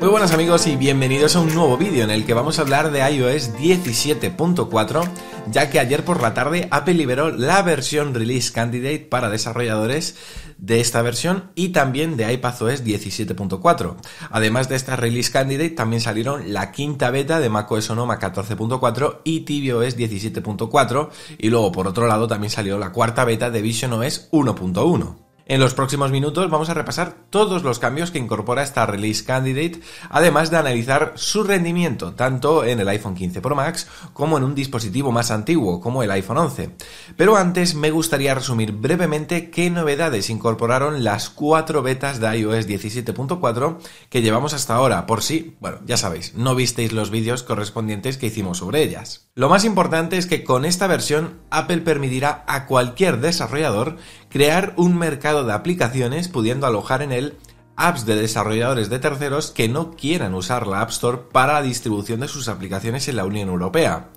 Muy buenas amigos y bienvenidos a un nuevo vídeo en el que vamos a hablar de iOS 17.4 ya que ayer por la tarde Apple liberó la versión Release Candidate para desarrolladores de esta versión y también de iPadOS 17.4. Además de esta Release Candidate también salieron la quinta beta de macOS Sonoma 14.4 y tvOS 17.4 y luego por otro lado también salió la cuarta beta de visionOS 1.1. En los próximos minutos vamos a repasar todos los cambios que incorpora esta Release Candidate, además de analizar su rendimiento, tanto en el iPhone 15 Pro Max como en un dispositivo más antiguo, como el iPhone 11. Pero antes me gustaría resumir brevemente qué novedades incorporaron las cuatro betas de iOS 17.4 que llevamos hasta ahora, por si, bueno, ya sabéis, no visteis los vídeos correspondientes que hicimos sobre ellas. Lo más importante es que con esta versión Apple permitirá a cualquier desarrollador crear un mercado de aplicaciones pudiendo alojar en él apps de desarrolladores de terceros que no quieran usar la App Store para la distribución de sus aplicaciones en la Unión Europea.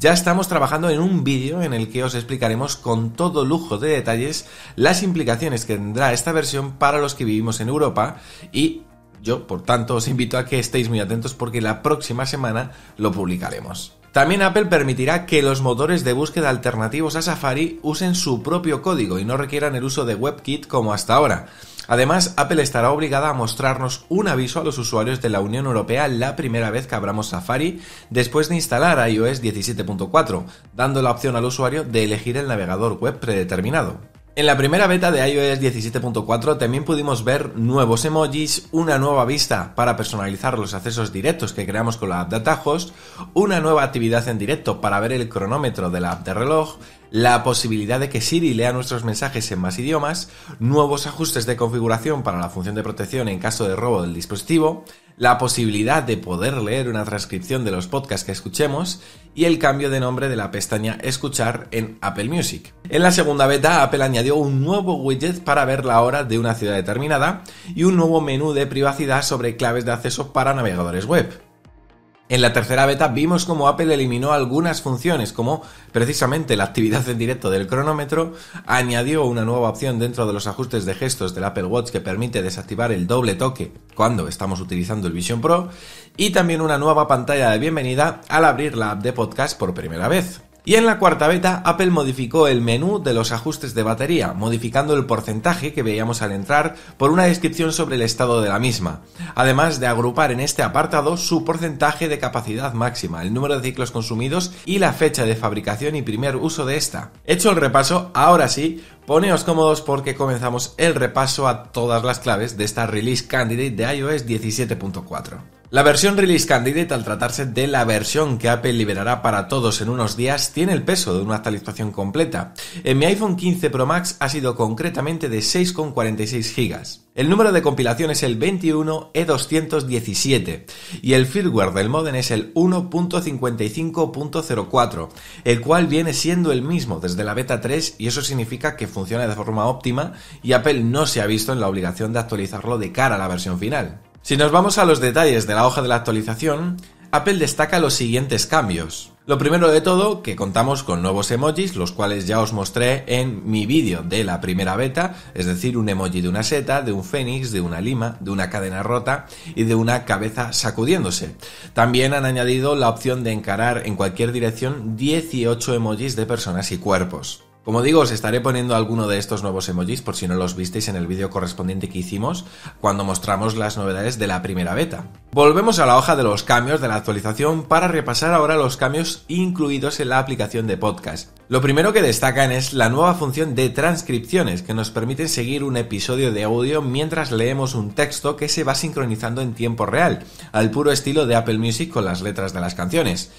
Ya estamos trabajando en un vídeo en el que os explicaremos con todo lujo de detalles las implicaciones que tendrá esta versión para los que vivimos en Europa y yo, por tanto, os invito a que estéis muy atentos porque la próxima semana lo publicaremos. También Apple permitirá que los motores de búsqueda alternativos a Safari usen su propio código y no requieran el uso de WebKit como hasta ahora. Además, Apple estará obligada a mostrarnos un aviso a los usuarios de la Unión Europea la primera vez que abramos Safari después de instalar iOS 17.4, dando la opción al usuario de elegir el navegador web predeterminado. En la primera beta de iOS 17.4 también pudimos ver nuevos emojis, una nueva vista para personalizar los accesos directos que creamos con la app de atajos, una nueva actividad en directo para ver el cronómetro de la app de reloj, la posibilidad de que Siri lea nuestros mensajes en más idiomas, nuevos ajustes de configuración para la función de protección en caso de robo del dispositivo, la posibilidad de poder leer una transcripción de los podcasts que escuchemos y el cambio de nombre de la pestaña Escuchar en Apple Music. En la segunda beta, Apple añadió un nuevo widget para ver la hora de una ciudad determinada y un nuevo menú de privacidad sobre claves de acceso para navegadores web. En la tercera beta vimos cómo Apple eliminó algunas funciones, como precisamente la actividad en directo del cronómetro, añadió una nueva opción dentro de los ajustes de gestos del Apple Watch que permite desactivar el doble toque cuando estamos utilizando el Vision Pro, y también una nueva pantalla de bienvenida al abrir la app de podcast por primera vez. Y en la cuarta beta, Apple modificó el menú de los ajustes de batería, modificando el porcentaje que veíamos al entrar por una descripción sobre el estado de la misma, además de agrupar en este apartado su porcentaje de capacidad máxima, el número de ciclos consumidos y la fecha de fabricación y primer uso de esta. Hecho el repaso, ahora sí, poneos cómodos porque comenzamos el repaso a todas las claves de esta Release Candidate de iOS 17.4. La versión Release Candidate, al tratarse de la versión que Apple liberará para todos en unos días, tiene el peso de una actualización completa. En mi iPhone 15 Pro Max ha sido concretamente de 6,46 GB. El número de compilación es el 21E217 e y el firmware del modem es el 1.55.04, el cual viene siendo el mismo desde la beta 3 y eso significa que funciona de forma óptima y Apple no se ha visto en la obligación de actualizarlo de cara a la versión final. Si nos vamos a los detalles de la hoja de la actualización, Apple destaca los siguientes cambios. Lo primero de todo, que contamos con nuevos emojis, los cuales ya os mostré en mi vídeo de la primera beta, es decir, un emoji de una seta, de un fénix, de una lima, de una cadena rota y de una cabeza sacudiéndose. También han añadido la opción de encarar en cualquier dirección 18 emojis de personas y cuerpos. Como digo, os estaré poniendo alguno de estos nuevos emojis por si no los visteis en el vídeo correspondiente que hicimos cuando mostramos las novedades de la primera beta. Volvemos a la hoja de los cambios de la actualización para repasar ahora los cambios incluidos en la aplicación de podcast. Lo primero que destacan es la nueva función de transcripciones que nos permite seguir un episodio de audio mientras leemos un texto que se va sincronizando en tiempo real, al puro estilo de Apple Music con las letras de las canciones.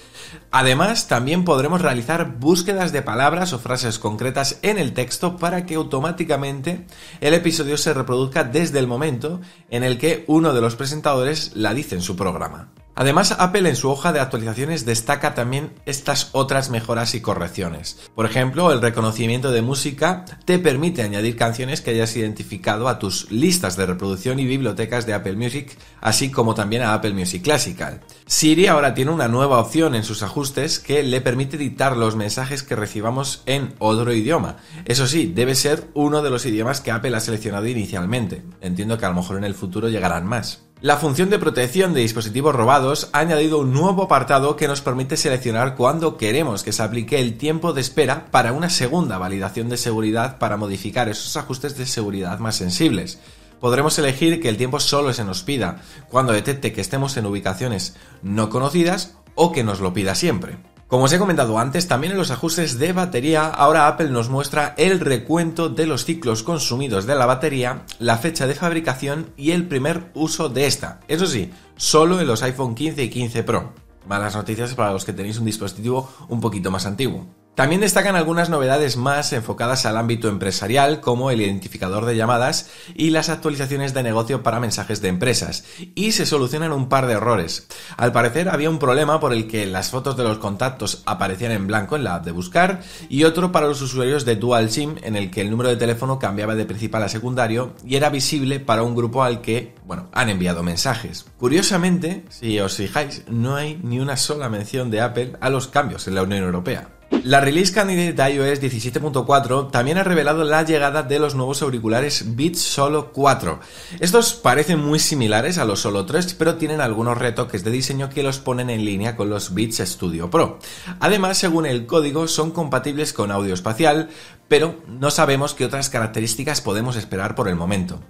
Además, también podremos realizar búsquedas de palabras o frases concretas en el texto para que automáticamente el episodio se reproduzca desde el momento en el que uno de los presentadores la dice en su programa. Además, Apple en su hoja de actualizaciones destaca también estas otras mejoras y correcciones. Por ejemplo, el reconocimiento de música te permite añadir canciones que hayas identificado a tus listas de reproducción y bibliotecas de Apple Music, así como también a Apple Music Classical. Siri ahora tiene una nueva opción en sus ajustes que le permite editar los mensajes que recibamos en otro idioma. Eso sí, debe ser uno de los idiomas que Apple ha seleccionado inicialmente. Entiendo que a lo mejor en el futuro llegarán más. La función de protección de dispositivos robados ha añadido un nuevo apartado que nos permite seleccionar cuando queremos que se aplique el tiempo de espera para una segunda validación de seguridad para modificar esos ajustes de seguridad más sensibles. Podremos elegir que el tiempo solo se nos pida, cuando detecte que estemos en ubicaciones no conocidas o que nos lo pida siempre. Como os he comentado antes, también en los ajustes de batería, ahora Apple nos muestra el recuento de los ciclos consumidos de la batería, la fecha de fabricación y el primer uso de esta. Eso sí, solo en los iPhone 15 y 15 Pro. Malas noticias para los que tenéis un dispositivo un poquito más antiguo. También destacan algunas novedades más enfocadas al ámbito empresarial, como el identificador de llamadas y las actualizaciones de negocio para mensajes de empresas, y se solucionan un par de errores. Al parecer había un problema por el que las fotos de los contactos aparecían en blanco en la app de buscar, y otro para los usuarios de Dual SIM, en el que el número de teléfono cambiaba de principal a secundario y era visible para un grupo al que, bueno, han enviado mensajes. Curiosamente, si os fijáis, no hay ni una sola mención de Apple a los cambios en la Unión Europea. La release candidate de iOS 17.4 también ha revelado la llegada de los nuevos auriculares Beats Solo 4. Estos parecen muy similares a los Solo 3, pero tienen algunos retoques de diseño que los ponen en línea con los Beats Studio Pro. Además, según el código, son compatibles con audio espacial, pero no sabemos qué otras características podemos esperar por el momento.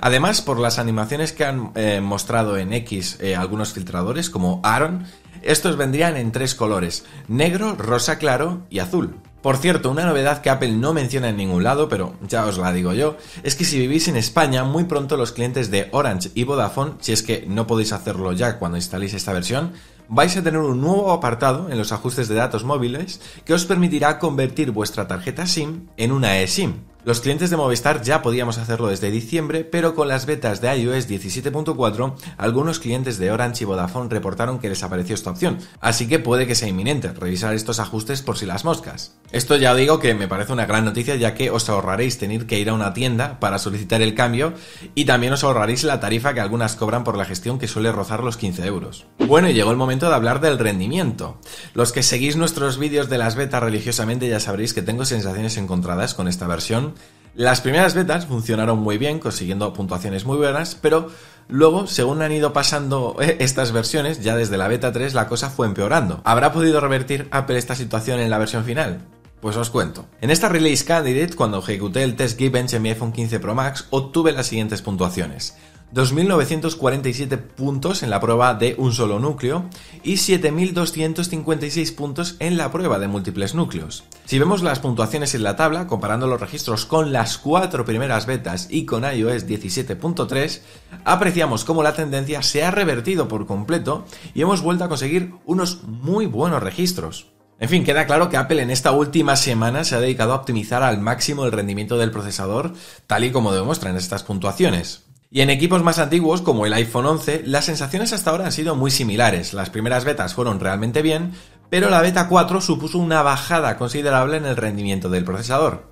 Además, por las animaciones que han eh, mostrado en X eh, algunos filtradores, como Aaron, estos vendrían en tres colores, negro, rosa claro y azul. Por cierto, una novedad que Apple no menciona en ningún lado, pero ya os la digo yo, es que si vivís en España, muy pronto los clientes de Orange y Vodafone, si es que no podéis hacerlo ya cuando instaléis esta versión, vais a tener un nuevo apartado en los ajustes de datos móviles que os permitirá convertir vuestra tarjeta SIM en una eSIM. Los clientes de Movistar ya podíamos hacerlo desde diciembre, pero con las betas de iOS 17.4, algunos clientes de Orange y Vodafone reportaron que les apareció esta opción, así que puede que sea inminente revisar estos ajustes por si las moscas. Esto ya digo que me parece una gran noticia ya que os ahorraréis tener que ir a una tienda para solicitar el cambio y también os ahorraréis la tarifa que algunas cobran por la gestión que suele rozar los 15 euros. Bueno, y llegó el momento de hablar del rendimiento. Los que seguís nuestros vídeos de las betas religiosamente ya sabréis que tengo sensaciones encontradas con esta versión las primeras betas funcionaron muy bien, consiguiendo puntuaciones muy buenas, pero Luego, según han ido pasando eh, estas versiones, ya desde la beta 3 la cosa fue empeorando. ¿Habrá podido revertir Apple esta situación en la versión final? Pues os cuento. En esta release candidate, cuando ejecuté el test Geekbench en mi iPhone 15 Pro Max, obtuve las siguientes puntuaciones. 2.947 puntos en la prueba de un solo núcleo y 7.256 puntos en la prueba de múltiples núcleos. Si vemos las puntuaciones en la tabla, comparando los registros con las cuatro primeras betas y con iOS 17.3, apreciamos cómo la tendencia se ha revertido por completo y hemos vuelto a conseguir unos muy buenos registros. En fin, queda claro que Apple en esta última semana se ha dedicado a optimizar al máximo el rendimiento del procesador, tal y como demuestran estas puntuaciones. Y en equipos más antiguos, como el iPhone 11, las sensaciones hasta ahora han sido muy similares. Las primeras betas fueron realmente bien, pero la beta 4 supuso una bajada considerable en el rendimiento del procesador.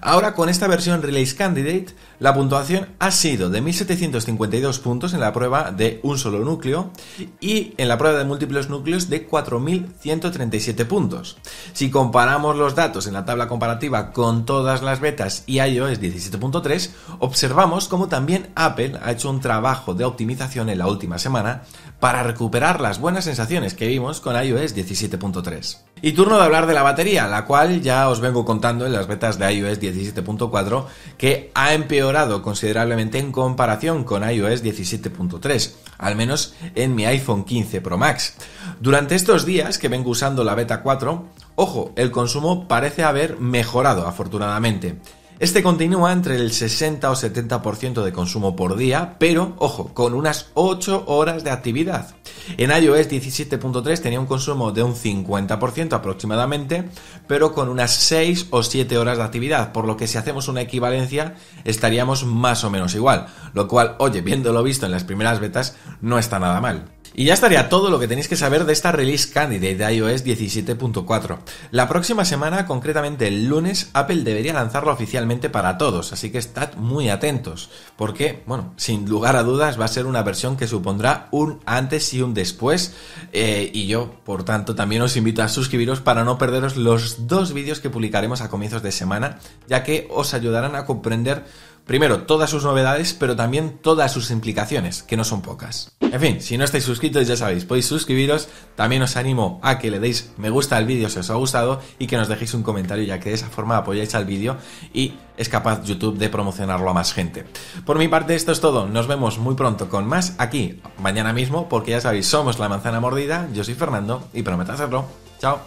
Ahora con esta versión Relays Candidate, la puntuación ha sido de 1.752 puntos en la prueba de un solo núcleo y en la prueba de múltiples núcleos de 4.137 puntos. Si comparamos los datos en la tabla comparativa con todas las betas y iOS 17.3, observamos cómo también Apple ha hecho un trabajo de optimización en la última semana para recuperar las buenas sensaciones que vimos con iOS 17.3. Y turno de hablar de la batería, la cual ya os vengo contando en las betas de iOS 17.4 que ha empeorado considerablemente en comparación con iOS 17.3, al menos en mi iPhone 15 Pro Max. Durante estos días que vengo usando la beta 4, ojo, el consumo parece haber mejorado afortunadamente. Este continúa entre el 60 o 70% de consumo por día, pero, ojo, con unas 8 horas de actividad. En iOS 17.3 tenía un consumo de un 50% aproximadamente, pero con unas 6 o 7 horas de actividad, por lo que si hacemos una equivalencia estaríamos más o menos igual, lo cual, oye, viéndolo visto en las primeras betas, no está nada mal. Y ya estaría todo lo que tenéis que saber de esta release candidate de iOS 17.4. La próxima semana, concretamente el lunes, Apple debería lanzarlo oficialmente para todos, así que estad muy atentos, porque, bueno, sin lugar a dudas va a ser una versión que supondrá un antes y un después, eh, y yo, por tanto, también os invito a suscribiros para no perderos los dos vídeos que publicaremos a comienzos de semana, ya que os ayudarán a comprender Primero, todas sus novedades, pero también todas sus implicaciones, que no son pocas. En fin, si no estáis suscritos ya sabéis, podéis suscribiros, también os animo a que le deis me gusta al vídeo si os ha gustado y que nos dejéis un comentario ya que de esa forma apoyáis al vídeo y es capaz YouTube de promocionarlo a más gente. Por mi parte esto es todo, nos vemos muy pronto con más aquí, mañana mismo, porque ya sabéis, somos la manzana mordida, yo soy Fernando y prometo hacerlo. Chao.